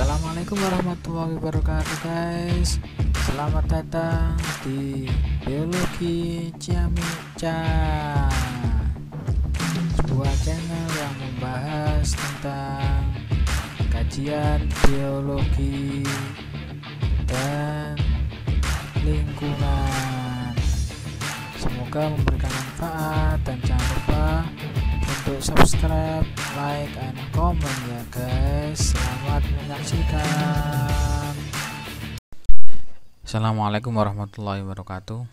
Assalamualaikum warahmatullahi wabarakatuh guys Selamat datang di Biologi Ciamica Sebuah channel yang membahas tentang Kajian biologi Dan lingkungan Semoga memberikan manfaat Dan jangan lupa untuk subscribe, like, and comment ya guys. Selamat menyaksikan. Assalamualaikum warahmatullahi wabarakatuh.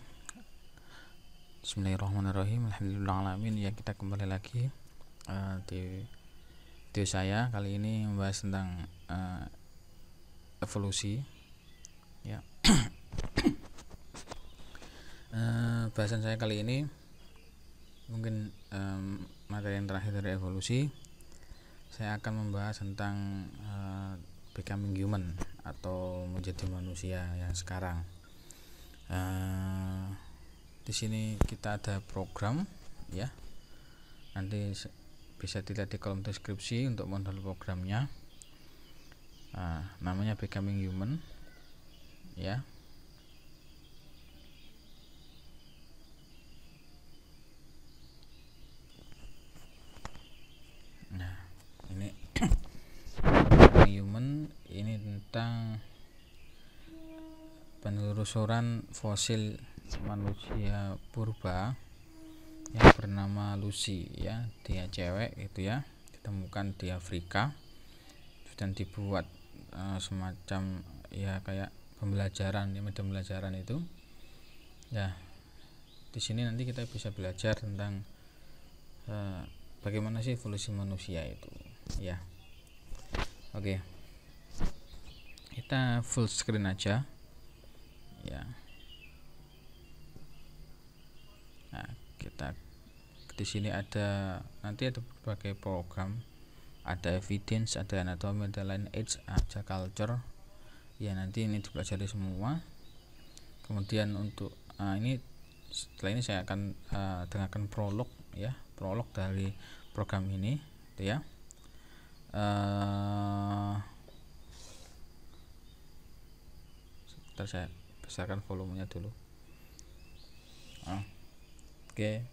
Bismillahirrahmanirrahim. Alhamdulillahalamin. Ya kita kembali lagi uh, di video saya kali ini membahas tentang uh, evolusi. Ya. uh, bahasan saya kali ini mungkin um, materi yang terakhir dari evolusi saya akan membahas tentang uh, becoming human atau menjadi manusia yang sekarang uh, di sini kita ada program ya nanti bisa dilihat di kolom deskripsi untuk modal programnya uh, namanya becoming human ya penelusuran fosil manusia purba yang bernama Lucy ya dia cewek itu ya ditemukan di Afrika dan dibuat e, semacam ya kayak pembelajaran ya media pembelajaran itu ya di sini nanti kita bisa belajar tentang e, bagaimana sih evolusi manusia itu ya oke okay. kita full screen aja ya nah kita di sini ada nanti ada berbagai program ada evidence ada anatomi ada age ada culture ya nanti ini dipelajari semua kemudian untuk uh, ini setelah ini saya akan uh, dengarkan prolog ya prolog dari program ini gitu ya uh, sebentar saya besarkan volumenya dulu ah. oke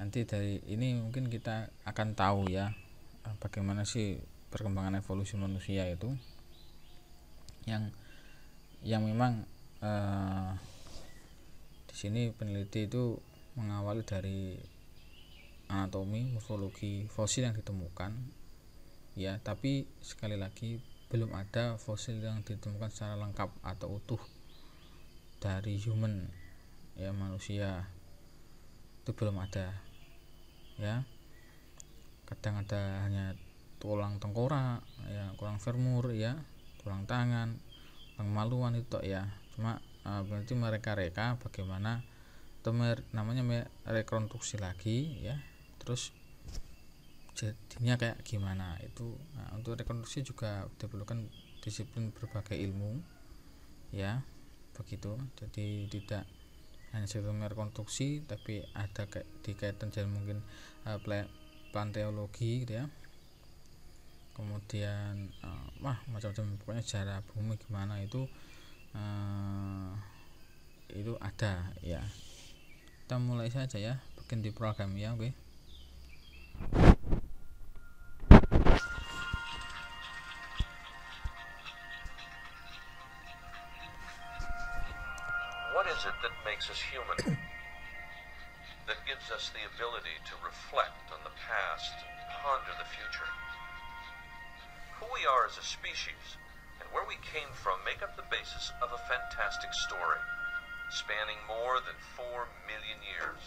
nanti dari ini mungkin kita akan tahu ya eh, bagaimana sih perkembangan evolusi manusia itu yang yang memang eh, di sini peneliti itu mengawali dari anatomi morfologi fosil yang ditemukan ya tapi sekali lagi belum ada fosil yang ditemukan secara lengkap atau utuh dari human ya manusia itu belum ada ya kadang ada hanya tulang tengkorak ya kurang firmur ya tulang tangan pengmaluan itu ya cuma uh, berarti mereka-reka bagaimana temer namanya rekonstruksi lagi ya terus jadinya kayak gimana itu nah, untuk rekonstruksi juga diperlukan disiplin berbagai ilmu ya begitu jadi tidak hanya sebelumnya konstruksi tapi ada kayak dikaitan dengan mungkin uh, eh, planteologi gitu ya kemudian uh, wah macam-macam pokoknya sejarah bumi gimana itu uh, itu ada ya kita mulai saja ya bikin di program ya oke okay? makes us human, that gives us the ability to reflect on the past and ponder the future. Who we are as a species and where we came from make up the basis of a fantastic story, spanning more than four million years.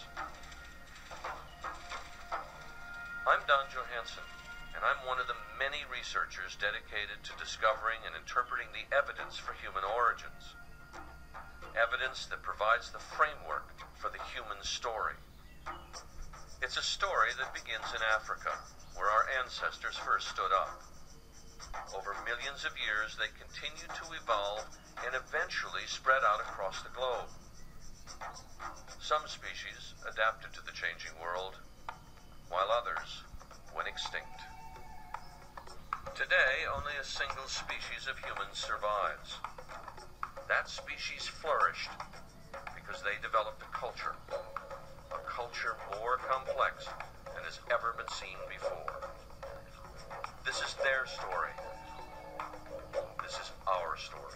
I'm Don Johansson, and I'm one of the many researchers dedicated to discovering and interpreting the evidence for human origins evidence that provides the framework for the human story. It's a story that begins in Africa, where our ancestors first stood up. Over millions of years, they continued to evolve and eventually spread out across the globe. Some species adapted to the changing world, while others went extinct. Today, only a single species of humans survives. That species flourished because they developed a culture, a culture more complex than has ever been seen before. This is their story. This is our story.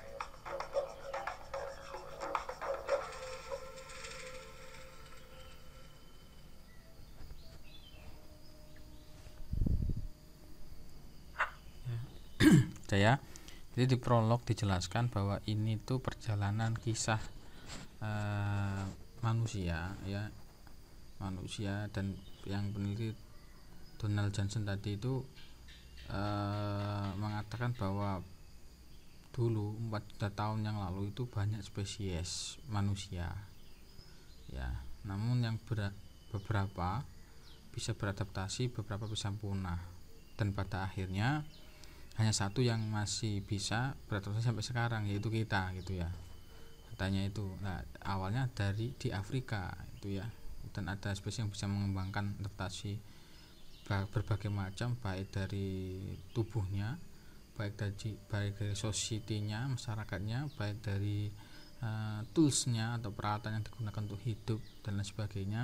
jadi di prolog dijelaskan bahwa ini tuh perjalanan kisah uh, manusia ya manusia dan yang peneliti Donald Johnson tadi itu uh, mengatakan bahwa dulu 4 tahun yang lalu itu banyak spesies manusia ya namun yang ber beberapa bisa beradaptasi beberapa bisa punah dan pada akhirnya hanya satu yang masih bisa beradaptasi sampai sekarang yaitu kita gitu ya katanya itu nah, awalnya dari di Afrika itu ya dan ada spesies yang bisa mengembangkan adaptasi berbagai macam baik dari tubuhnya baik dari baik dari society masyarakatnya baik dari uh, toolsnya atau peralatan yang digunakan untuk hidup dan lain sebagainya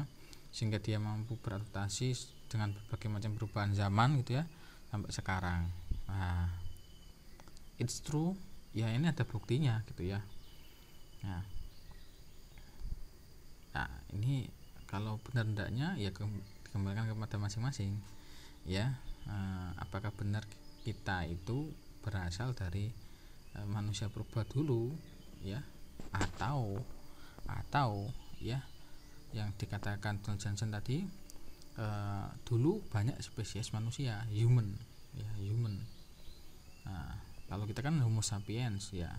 sehingga dia mampu beradaptasi dengan berbagai macam perubahan zaman gitu ya sampai sekarang nah it's true ya ini ada buktinya gitu ya nah nah ini kalau benar tidaknya ya dikembalikan kepada masing-masing ya eh, apakah benar kita itu berasal dari eh, manusia purba dulu ya atau atau ya yang dikatakan John Johnson tadi eh, dulu banyak spesies manusia human ya human Nah, kalau kita kan Homo sapiens ya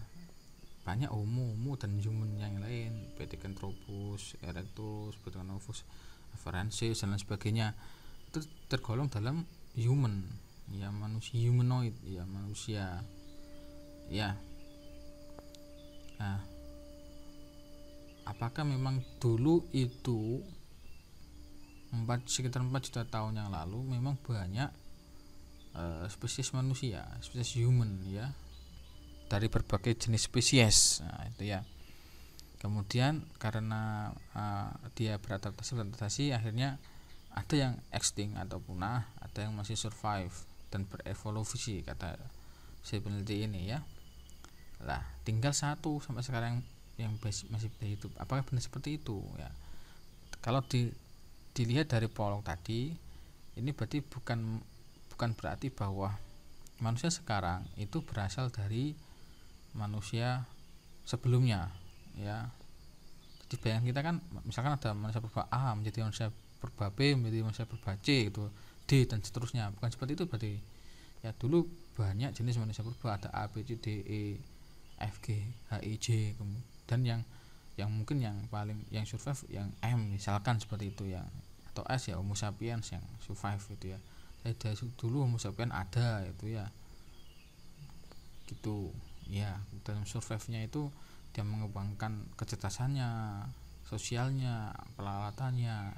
banyak homo, homo dan human yang lain, Pithecanthropus, Erectus, Pithecanthropus, Afarensis dan lain sebagainya itu tergolong dalam human, ya manusia humanoid, ya manusia, ya. Nah, apakah memang dulu itu empat sekitar empat juta tahun yang lalu memang banyak Eh, spesies manusia spesies human ya dari berbagai jenis spesies nah, itu ya kemudian karena uh, dia beradaptasi beradaptasi akhirnya ada yang extinct atau punah ada yang masih survive dan berevolusi kata si peneliti ini ya lah tinggal satu sampai sekarang yang masih bisa hidup apakah benar seperti itu ya kalau di dilihat dari polong tadi ini berarti bukan bukan berarti bahwa manusia sekarang itu berasal dari manusia sebelumnya ya jadi bayangan kita kan misalkan ada manusia purba A menjadi manusia purba B menjadi manusia purba C gitu D dan seterusnya bukan seperti itu berarti ya dulu banyak jenis manusia purba ada A B C D E F G H I J dan yang yang mungkin yang paling yang survive yang M misalkan seperti itu ya atau S ya Homo sapiens yang survive gitu ya eh dulu Homo ada itu ya gitu ya dalam survive-nya itu dia mengembangkan kecerdasannya sosialnya peralatannya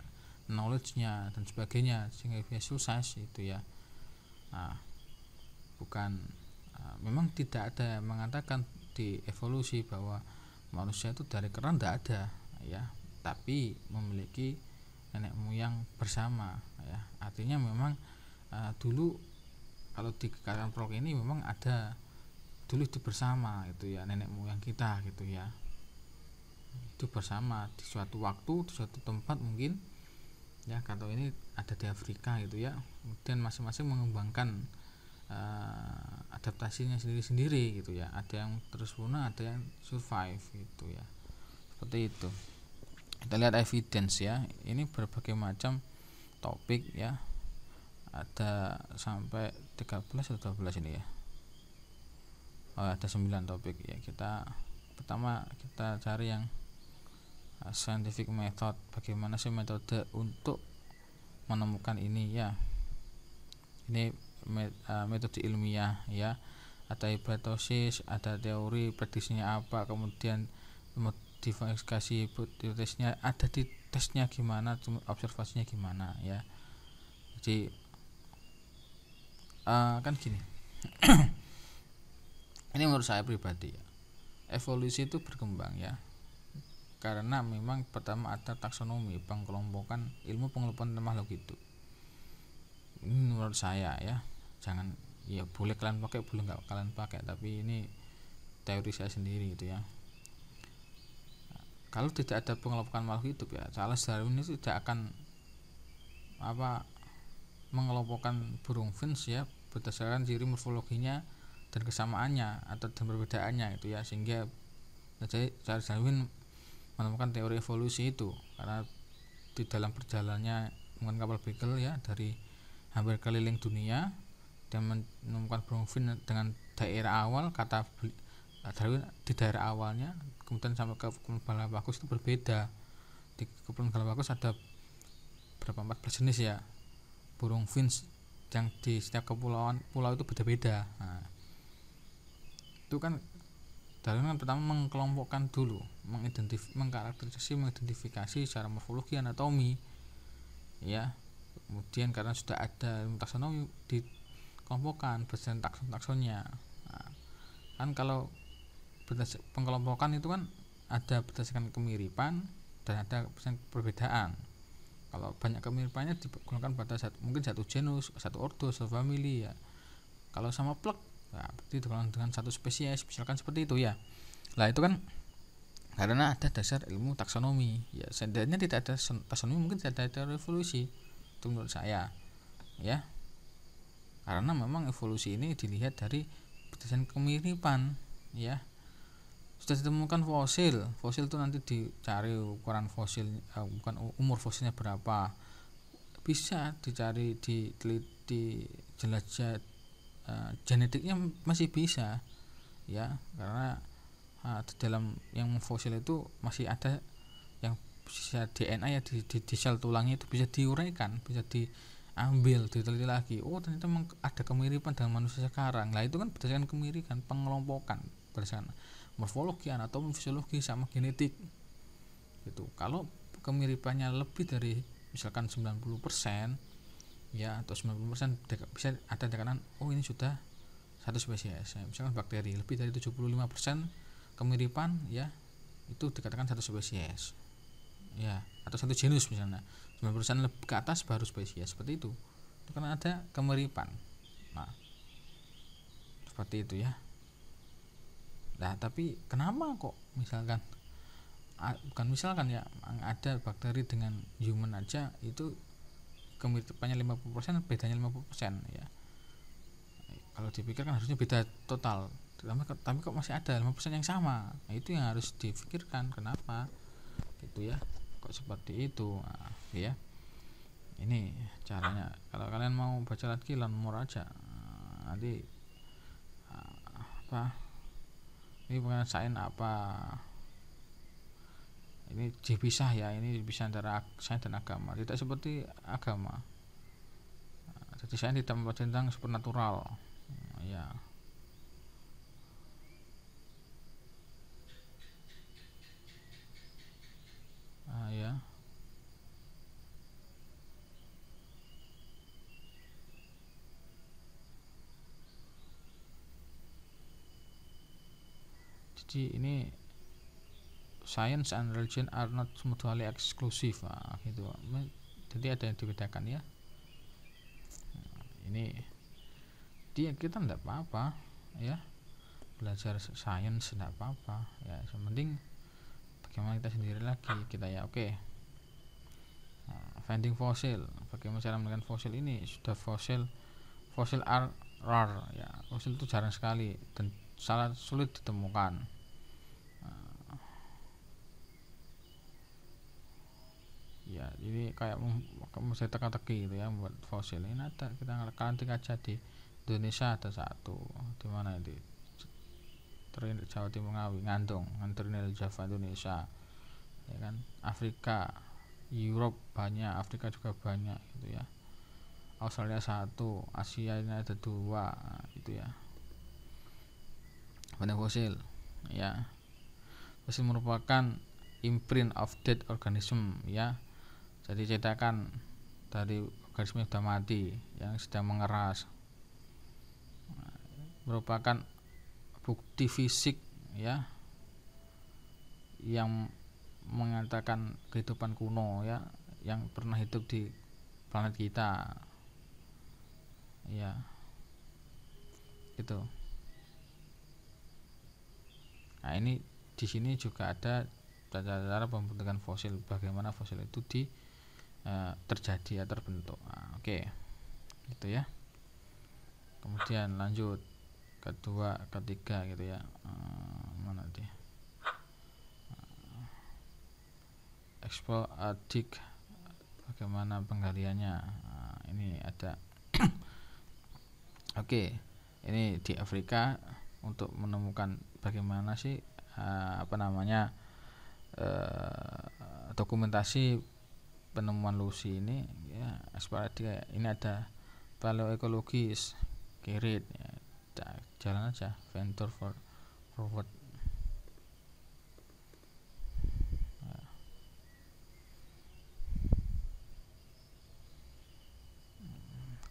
knowledge-nya dan sebagainya sehingga dia sukses itu ya nah bukan nah, memang tidak ada yang mengatakan di evolusi bahwa manusia itu dari keran tidak ada ya tapi memiliki nenek moyang bersama ya artinya memang Eh, dulu kalau di kekayaan prok ini memang ada dulu itu bersama gitu ya nenek moyang kita gitu ya itu bersama di suatu waktu di suatu tempat mungkin ya kalau ini ada di Afrika gitu ya kemudian masing-masing mengembangkan uh, adaptasinya sendiri-sendiri gitu ya ada yang terus punah ada yang survive gitu ya seperti itu kita lihat evidence ya ini berbagai macam topik ya ada sampai 13 atau 12 ini ya oh, ada 9 topik ya kita pertama kita cari yang eh, scientific method bagaimana sih metode untuk menemukan ini ya ini eh, metode ilmiah ya ada hipotesis, ada teori prediksinya apa kemudian modifikasi hipotesisnya ada di tesnya gimana observasinya gimana ya jadi Eh, kan gini ini menurut saya pribadi ya evolusi itu berkembang ya karena memang pertama ada taksonomi pengkelompokan ilmu pengelompokan makhluk itu ini menurut saya ya jangan ya boleh kalian pakai boleh nggak kalian pakai tapi ini teori saya sendiri gitu ya kalau tidak ada pengelompokan makhluk hidup ya Charles Darwin ini tidak akan apa mengelompokkan burung fins ya berdasarkan ciri morfologinya dan kesamaannya atau dan perbedaannya itu ya sehingga jadi Charles Darwin menemukan teori evolusi itu karena di dalam perjalanannya dengan kapal beagle ya dari hampir keliling dunia dan menemukan fin dengan daerah awal kata Darwin di daerah awalnya kemudian sampai ke Kepulauan Galapagos itu berbeda di Kepulauan Galapagos ada berapa empat jenis ya burung fins yang di setiap kepulauan pulau itu beda-beda nah, itu kan dalam yang pertama mengkelompokkan dulu mengidentif mengkarakterisasi mengidentifikasi secara morfologi anatomi ya kemudian karena sudah ada ilmu taksonomi dikelompokkan berdasarkan takson taksonnya nah, kan kalau pengkelompokan itu kan ada berdasarkan kemiripan dan ada perbedaan kalau banyak kemiripannya digunakan pada satu, mungkin satu genus satu ordo satu famili ya kalau sama plek nah, berarti digunakan dengan satu spesies misalkan seperti itu ya lah itu kan karena ada dasar ilmu taksonomi ya setidaknya tidak ada taksonomi mungkin tidak ada revolusi itu menurut saya ya karena memang evolusi ini dilihat dari desain kemiripan ya sudah ditemukan fosil fosil itu nanti dicari ukuran fosil eh, bukan umur fosilnya berapa bisa dicari diteliti jelajah eh, genetiknya masih bisa ya karena eh, di dalam yang fosil itu masih ada yang bisa DNA ya di, di, di sel tulangnya itu bisa diuraikan bisa diambil diteliti lagi oh ternyata ada kemiripan dengan manusia sekarang lah itu kan berdasarkan kemiripan pengelompokan berdasarkan morfologi, anatomi, fisiologi sama genetik. Gitu. Kalau kemiripannya lebih dari misalkan 90% ya atau 90% bisa ada tekanan oh ini sudah satu spesies ya, misalkan bakteri lebih dari 75% kemiripan ya itu dikatakan satu spesies ya atau satu genus misalnya 90% lebih ke atas baru spesies seperti itu itu karena ada kemiripan nah seperti itu ya nah tapi kenapa kok misalkan bukan misalkan ya ada bakteri dengan human aja itu kemiripannya 50% bedanya 50% ya kalau dipikir kan harusnya beda total tapi, kok masih ada 5% yang sama nah, itu yang harus dipikirkan kenapa gitu ya kok seperti itu nah, ya ini caranya kalau kalian mau baca lagi lan aja nah, nanti ah, apa ini bukan sain apa ini dipisah ya ini bisa antara sains dan agama tidak seperti agama jadi saya tidak membuat tentang supernatural ya uh, ya jadi ini science and religion are not mutually exclusive nah, gitu jadi ada yang dibedakan ya nah, ini dia kita tidak apa-apa ya belajar science tidak apa-apa ya yang penting bagaimana kita sendiri lagi kita ya oke okay. nah, finding fosil bagaimana cara menemukan fosil ini sudah fosil fosil are rare ya fosil itu jarang sekali dan sangat sulit ditemukan ya jadi kayak kamu saya teka-teki gitu ya buat fosil ini ada kita kanting aja di Indonesia ada satu di mana di Trinil Jawa Timur Ngawi ngantung kan Trinil Java Indonesia ya kan Afrika Europe banyak Afrika juga banyak gitu ya Australia satu Asia ini ada dua itu ya benda fosil ya fosil merupakan imprint of dead organism ya jadi cetakan dari organisme sudah mati yang sedang mengeras merupakan bukti fisik ya yang mengatakan kehidupan kuno ya yang pernah hidup di planet kita ya gitu nah ini di sini juga ada cara-cara pembentukan fosil bagaimana fosil itu di Eh, terjadi ya terbentuk nah, oke okay. gitu ya kemudian lanjut kedua ketiga gitu ya Hmm, mana dia eh, Expo adik bagaimana penggaliannya Nah, ini ada oke okay. ini di Afrika untuk menemukan bagaimana sih apa namanya uh, dokumentasi penemuan Lucy ini ya eksplorasi ini ada paleoekologis kirit ya, jalan aja venture for forward nah.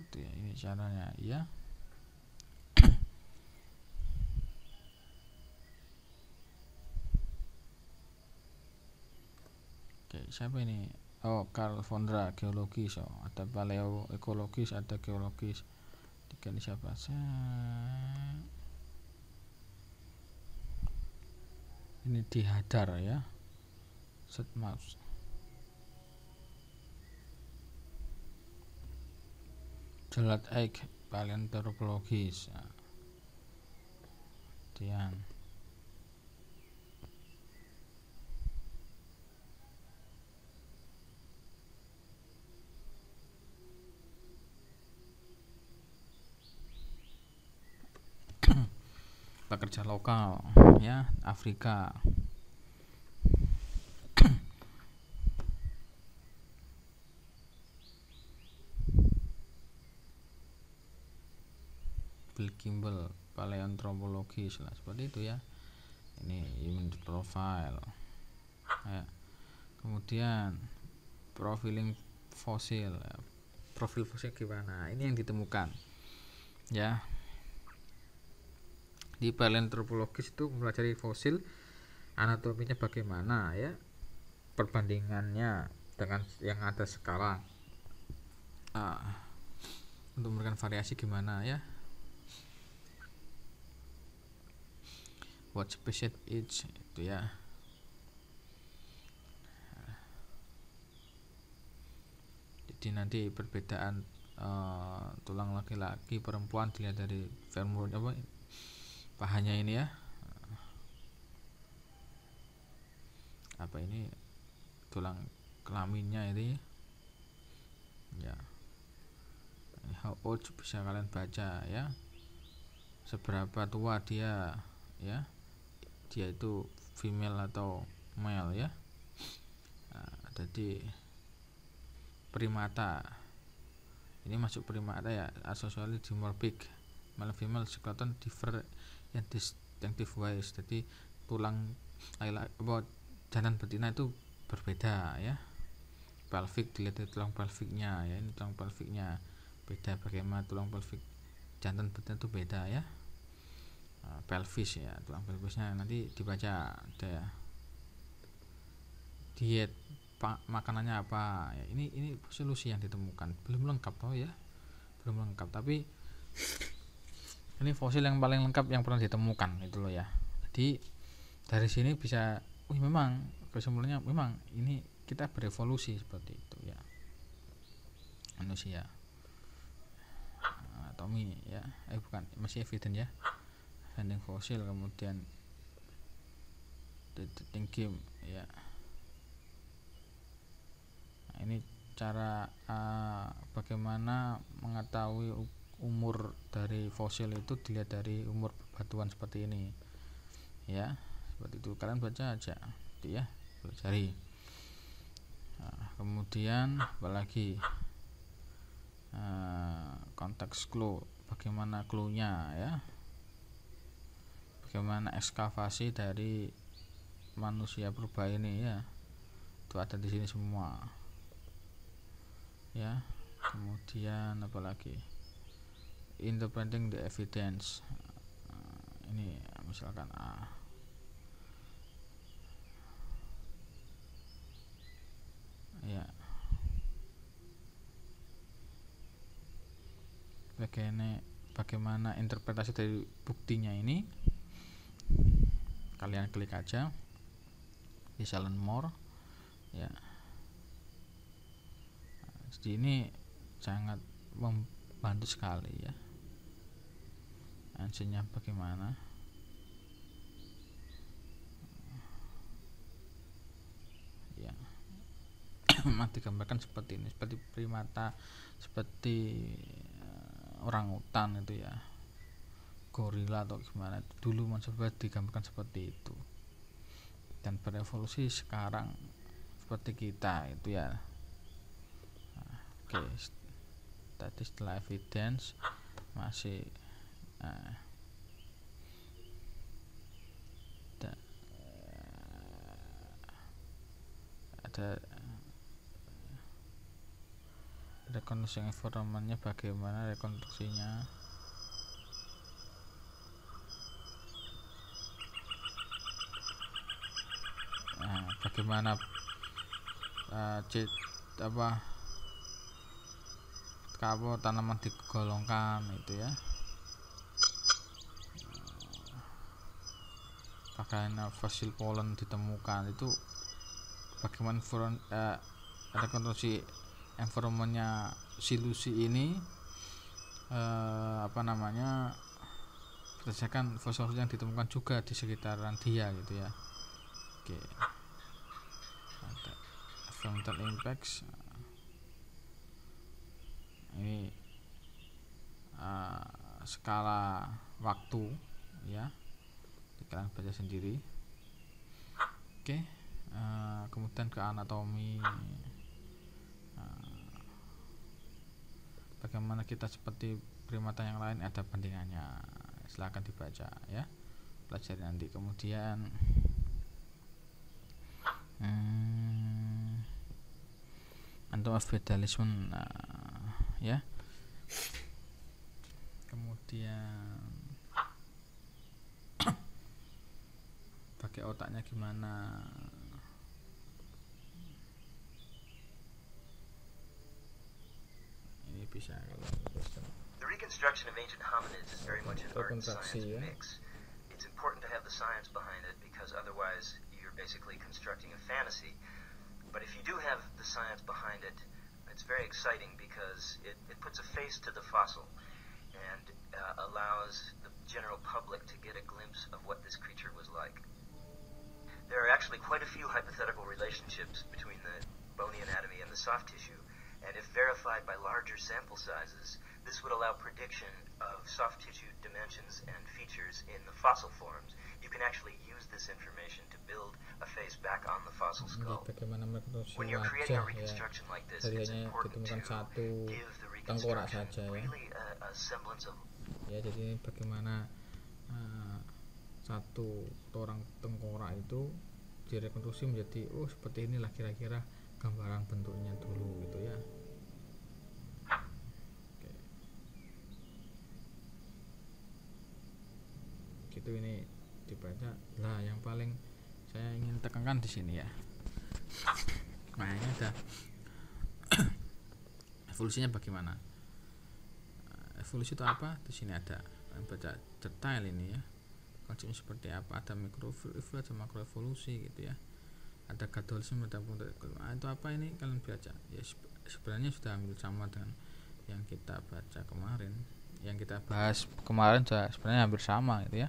gitu ya ini caranya ya oke siapa ini oh Karl Vondra geologis oh ada paleoekologis ada geologis tiga ini siapa saya ini dihadar ya set mouse jelat egg paleontologis nah. pekerja lokal ya Afrika Bill Kimball paleontologi lah seperti itu ya ini human profile ya. kemudian profiling fosil ya. profil fosil gimana ini yang ditemukan ya di paleontologis itu mempelajari fosil anatominya bagaimana ya perbandingannya dengan yang ada sekarang ah, untuk memberikan variasi gimana ya what species each itu ya jadi nanti perbedaan uh, tulang laki-laki perempuan dilihat dari femur apa pahanya ini ya apa ini tulang kelaminnya ini ya how old bisa kalian baca ya seberapa tua dia ya dia itu female atau male ya nah, jadi primata ini masuk primata ya asosialis dimorphic male female skeleton differ yang distinctive ways jadi tulang apa jantan betina itu berbeda ya Pelvic dilihat dari tulang pelviknya ya ini tulang pelviknya beda bagaimana tulang pelvik jantan betina itu beda ya eh, pelvis ya tulang pelvisnya nanti dibaca ada ya. diet makanannya apa ya, ini ini solusi yang ditemukan belum lengkap toh ya belum lengkap tapi ini fosil yang paling lengkap yang pernah ditemukan itu loh ya jadi dari sini bisa wih memang kesimpulannya memang ini kita berevolusi seperti itu ya manusia Tommy ya eh bukan masih evident ya finding fosil kemudian dating game ya nah, ini cara uh, bagaimana mengetahui umur dari fosil itu dilihat dari umur batuan seperti ini ya seperti itu kalian baca aja Jadi ya pelajari nah, kemudian apalagi nah, eh, konteks clue bagaimana clue-nya ya bagaimana ekskavasi dari manusia purba ini ya itu ada di sini semua ya kemudian apalagi lagi interpreting the evidence uh, ini misalkan A ya bagaimana bagaimana interpretasi dari buktinya ini kalian klik aja Bisa silent more ya jadi ini sangat membantu sekali ya anjingnya bagaimana ya mati gambarkan seperti ini seperti primata seperti eh, orang hutan itu ya gorila atau gimana dulu mencoba digambarkan seperti itu dan berevolusi sekarang seperti kita itu ya nah, oke okay. tadi setelah evidence masih ada rekonstruksi eh, environmentnya bagaimana rekonstruksinya nah, bagaimana uh, cit apa kabur tanaman digolongkan itu ya karena eh, fosil polen ditemukan itu bagaimana uh, rekonstruksi environmentnya silusi ini uh, apa namanya berdasarkan fosil yang ditemukan juga di sekitaran dia gitu ya oke okay. ada impacts ini uh, skala waktu ya kalian baca sendiri oke uh, kemudian ke anatomi eh, bagaimana kita seperti primata yang lain ada pentingannya silahkan dibaca ya pelajari nanti kemudian hmm, antum federalisme uh, ya kemudian pakai otaknya gimana ini bisa The reconstruction of ancient hominids is very much an art and science ya. mix. It's important to have the science behind it because otherwise you're basically constructing a fantasy. But if you do have the science behind it, it's very exciting because it, it puts a face to the fossil and uh, allows the general public to get a glimpse of what this creature was like. There are actually quite a few hypothetical relationships between the bony anatomy and the soft tissue, and if verified by larger sample sizes, this would allow prediction of soft tissue dimensions and features in the fossil forms. You can actually use this information to build a face back on the fossil skull. When you're creating a reconstruction like this, it's important to give the reconstruction really a, a semblance of ya, jadi bagaimana uh, satu torang tengkorak itu direkonstruksi menjadi oh seperti inilah kira-kira gambaran bentuknya dulu gitu ya Oke. gitu ini dibaca lah yang paling saya ingin tekankan di sini ya nah ini ada evolusinya bagaimana evolusi itu apa di sini ada baca detail ini ya maksudnya seperti apa ada mikroevolusi ada makroevolusi gitu ya ada katolisme ada pun nah, itu apa ini kalian baca ya sebenarnya sudah ambil sama dengan yang kita baca kemarin yang kita bahas kemarin sudah sebenarnya hampir sama gitu ya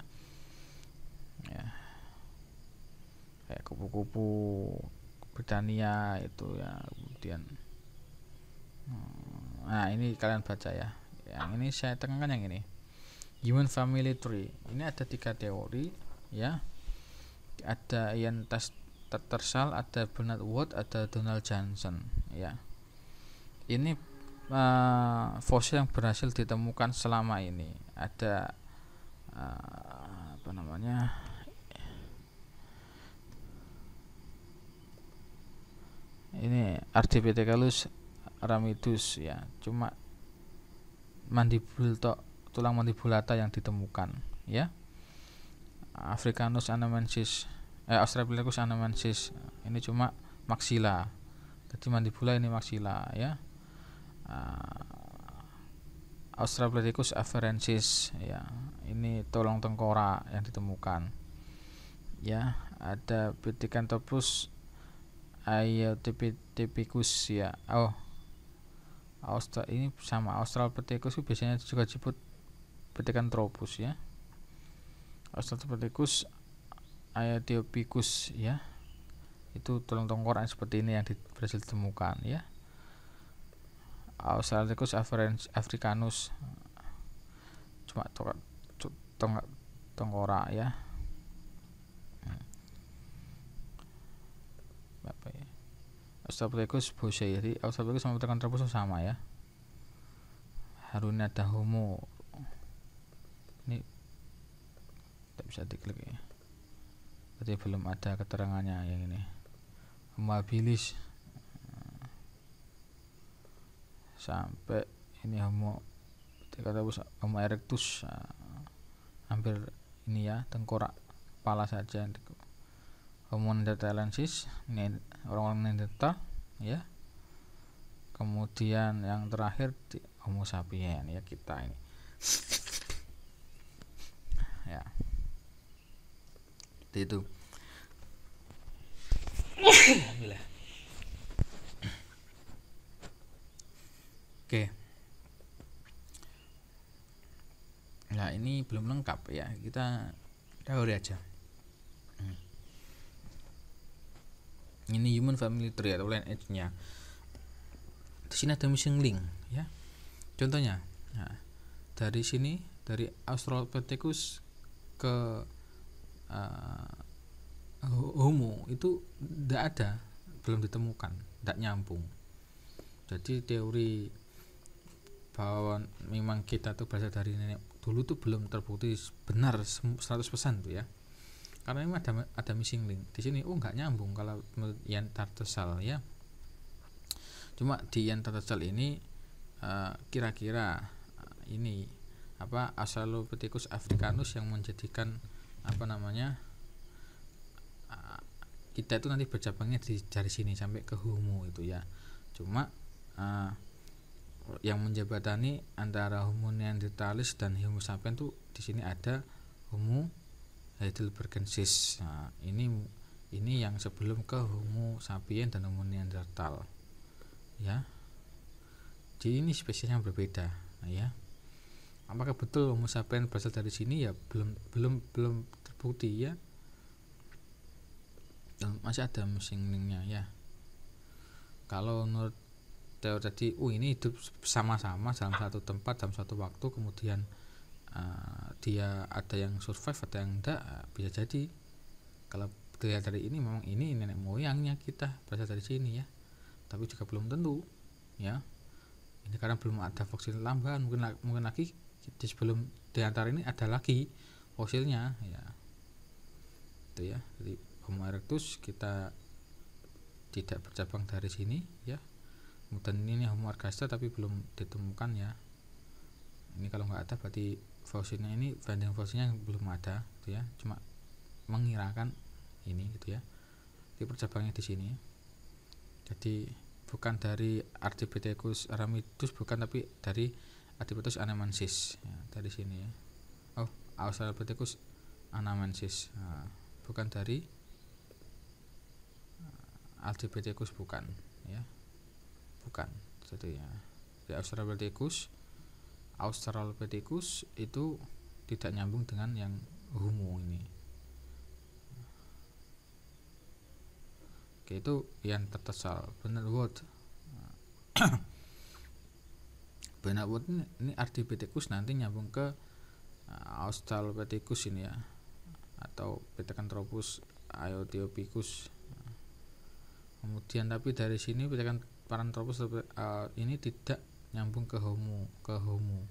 ya kayak kupu-kupu Britania itu ya kemudian hmm, nah ini kalian baca ya yang ini saya tekankan yang ini human family tree ini ada tiga teori ya ada Ian Tattersall ada Bernard Wood, ada Donald Johnson ya ini uh, fosil yang berhasil ditemukan selama ini ada uh, apa namanya ini Ardipithecus ramidus ya cuma mandibul tok tulang mandibulata yang ditemukan ya Africanus anamensis eh, Australopithecus anamensis ini cuma maksila jadi mandibula ini maksila ya uh, Australopithecus afarensis ya ini tulang tengkorak yang ditemukan ya ada Pithecanthropus Aeotipithecus ya oh Austra ini sama Australopithecus biasanya juga disebut seperti kan tropus ya Australopithecus Aethiopicus ya itu tulang tengkorak seperti ini yang di, berhasil ditemukan ya Australopithecus africanus cuma tengkorak ya hmm. apa ya Australopithecus boseiri Australopithecus sama tropus sama ya Dahomo ini tidak bisa diklik ya berarti belum ada keterangannya yang ini homabilis sampai ini homo kata homo erectus ah, hampir ini ya tengkorak kepala saja homo neanderthalensis ini orang-orang neanderthal ya kemudian yang terakhir di homo sapiens ya kita ini ya seperti itu oke nah ini belum lengkap ya kita teori aja hmm. ini human family tree atau lineage nya di sini ada missing link ya contohnya nah, dari sini dari Australopithecus ke uh, eh, homo itu tidak ada belum ditemukan tidak nyambung jadi teori bahwa memang kita tuh berasal dari nenek dulu tuh belum terbukti benar 100% tuh ya karena memang ada ada missing link di sini oh nggak nyambung kalau yang Tartesal ya cuma di yang Tartesal ini eh, kira-kira uh, ini apa Australopithecus africanus yang menjadikan apa namanya kita itu nanti bercabangnya di dari sini sampai ke Homo itu ya cuma uh, yang menjabatani antara Homo neanderthalis dan Homo sapiens tuh di sini ada Homo heidelbergensis nah, ini ini yang sebelum ke Homo sapiens dan Homo neanderthal ya jadi ini spesies yang berbeda nah, ya apakah betul Homo sapiens berasal dari sini ya belum belum belum terbukti ya dan masih ada mesinnya ya kalau menurut teori tadi oh ini hidup sama-sama dalam satu tempat dalam satu waktu kemudian uh, dia ada yang survive atau yang enggak eh, bisa jadi kalau dilihat dari ini memang ini nenek moyangnya kita berasal dari sini ya tapi juga belum tentu ya ini karena belum ada vaksin tambahan mungkin mungkin lagi di sebelum diantar ini ada lagi fosilnya ya itu ya jadi Homo erectus kita tidak bercabang dari sini ya kemudian ini Homo ergaster tapi belum ditemukan ya ini kalau nggak ada berarti fosilnya ini banding fosilnya belum ada gitu ya cuma mengirakan ini gitu ya jadi percabangnya di sini jadi bukan dari Artipithecus Ramidus bukan tapi dari Adipotus anamensis ya, dari sini ya. Oh, Australopithecus anamensis. Nah, bukan dari eh, Adipotus bukan ya. Bukan. Jadi ya di Australopithecus Australopithecus itu tidak nyambung dengan yang homo ini. Oke, itu yang tertesal. Benar word buat ini Ardipithecus nanti nyambung ke eh, Australopithecus ini ya atau Pithecanthropus Aeotheopicus kemudian tapi dari sini Pithecan Paranthropus uh, eh, ini tidak nyambung ke Homo ke Homo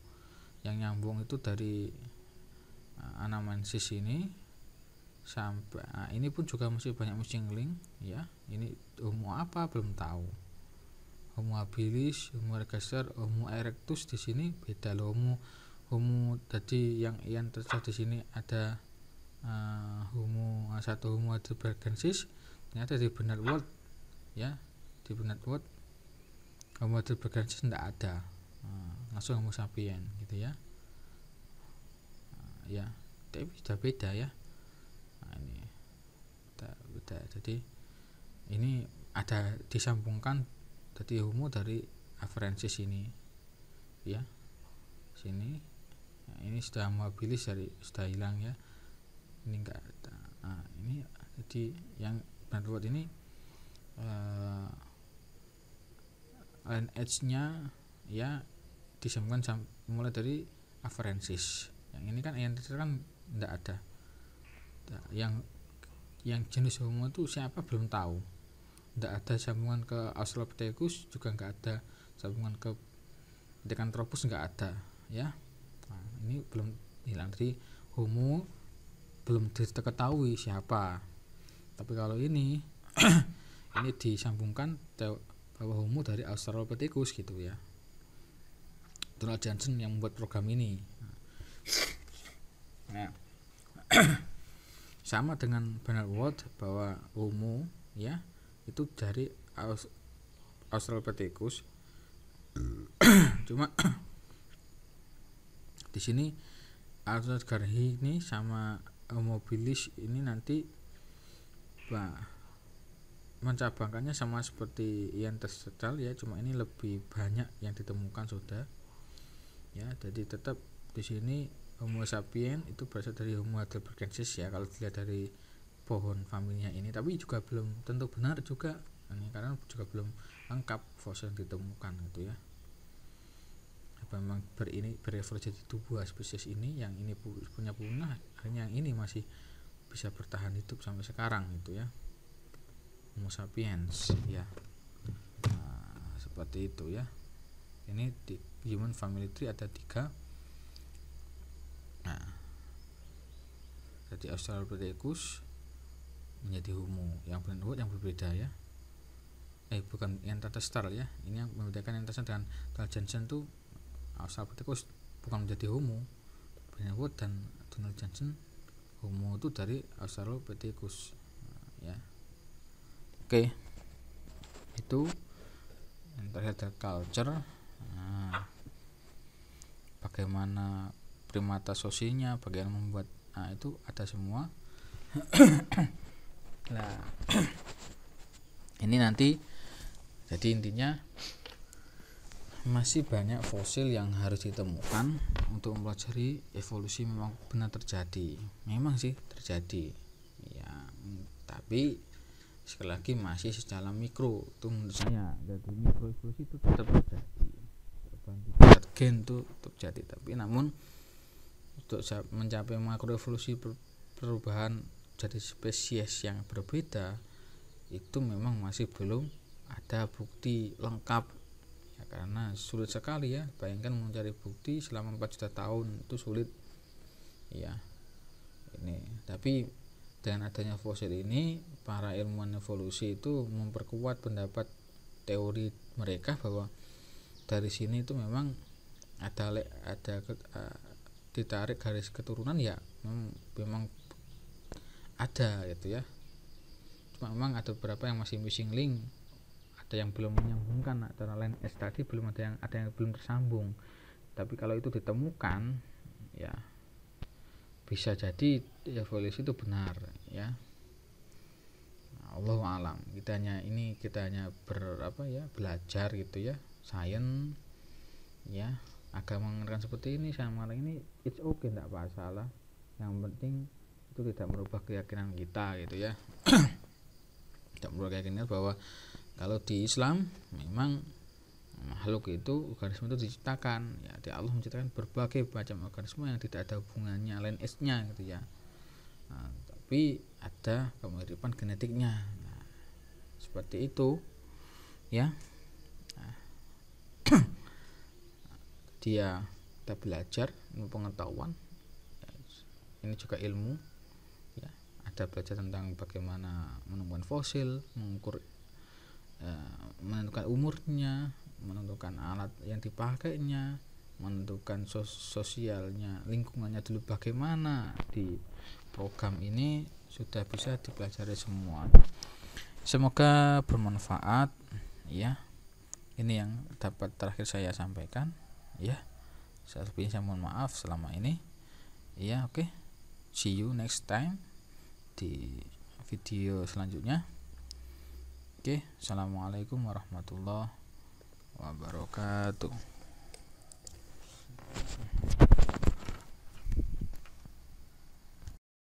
yang nyambung itu dari uh, Anamensis ini sampai nah, ini pun juga masih banyak musingling ya ini Homo apa belum tahu homo habilis homo ergaster homo erectus di sini beda loh homo homo tadi yang yang tercatat di sini ada uh, homo satu homo heidelbergensis ternyata di benar word ya di benar word homo heidelbergensis tidak ada uh, langsung homo sapien gitu ya uh, ya tapi sudah beda ya nah, ini tak beda jadi ini ada disambungkan jadi humu dari aferensis ini ya sini nah, ini sudah mobilis dari sudah hilang ya ini enggak ada nah, ini jadi yang buat ini uh, eh, line edge nya ya disambungkan mulai dari aferensis yang ini kan yang kan enggak ada nah, yang yang jenis homo itu siapa belum tahu tidak ada sambungan ke Australopithecus juga nggak ada sambungan ke Decanthropus nggak ada ya nah, ini belum hilang dari Homo belum diketahui siapa tapi kalau ini ini disambungkan bahwa Homo dari Australopithecus gitu ya Donald Johnson yang membuat program ini nah sama dengan Bernard Ward bahwa Homo ya itu dari Aus Australopithecus cuma di sini Australgarhi ini sama Mobilis ini nanti bah, mencabangkannya sama seperti yang tercetal ya cuma ini lebih banyak yang ditemukan sudah ya jadi tetap di sini Homo sapiens itu berasal dari Homo habilis ya kalau dilihat dari pohon familinya ini tapi juga belum tentu benar juga ini karena juga belum lengkap fosil yang ditemukan gitu ya apa memang ber ini berevolusi jadi tubuh spesies ini yang ini punya punah hanya yang ini masih bisa bertahan hidup sampai sekarang gitu ya Homo sapiens ya nah, seperti itu ya ini di human family tree ada tiga nah jadi Australopithecus menjadi homo yang bernuhut yang berbeda ya eh bukan yang tersestar ya ini yang membedakan yang tersestar dengan Donald Johnson itu Alsabatikus bukan menjadi homo Brian dan Donald jensen homo itu dari asal Australopithecus eh, ya oke okay. itu yang terhadap culture nah, bagaimana primata sosinya bagaimana membuat nah, itu ada semua Nah, ini nanti jadi intinya masih banyak fosil yang harus ditemukan untuk mempelajari evolusi memang benar terjadi. Memang sih terjadi. Ya, tapi sekali lagi masih secara mikro itu menurut saya iya, jadi evolusi itu tetap terjadi perubahan gen itu tetap tapi namun untuk mencapai makro evolusi perubahan dari spesies yang berbeda itu memang masih belum ada bukti lengkap ya, karena sulit sekali ya bayangkan mencari bukti selama 4 juta tahun itu sulit ya ini tapi dengan adanya fosil ini para ilmuwan evolusi itu memperkuat pendapat teori mereka bahwa dari sini itu memang ada ada eh, ditarik garis keturunan ya memang ada gitu ya cuma memang ada beberapa yang masih missing link ada yang belum menyambungkan antara lain S tadi belum ada yang ada yang belum tersambung tapi kalau itu ditemukan ya bisa jadi evolusi itu benar ya Allah alam kita hanya ini kita hanya berapa ya belajar gitu ya sains ya agama mengenakan seperti ini sama lain ini it's okay tidak masalah yang penting itu tidak merubah keyakinan kita gitu ya tidak merubah keyakinan bahwa kalau di Islam memang makhluk itu organisme itu diciptakan ya di Allah menciptakan berbagai macam organisme yang tidak ada hubungannya lain esnya gitu ya nah, tapi ada kemiripan genetiknya nah, seperti itu ya nah, dia kita belajar ilmu pengetahuan ini juga ilmu ada belajar tentang bagaimana menemukan fosil mengukur uh, menentukan umurnya menentukan alat yang dipakainya menentukan sos sosialnya lingkungannya dulu bagaimana di program ini sudah bisa dipelajari semua semoga bermanfaat ya ini yang dapat terakhir saya sampaikan ya saya saya mohon maaf selama ini ya oke okay. see you next time di video selanjutnya oke assalamualaikum warahmatullahi wabarakatuh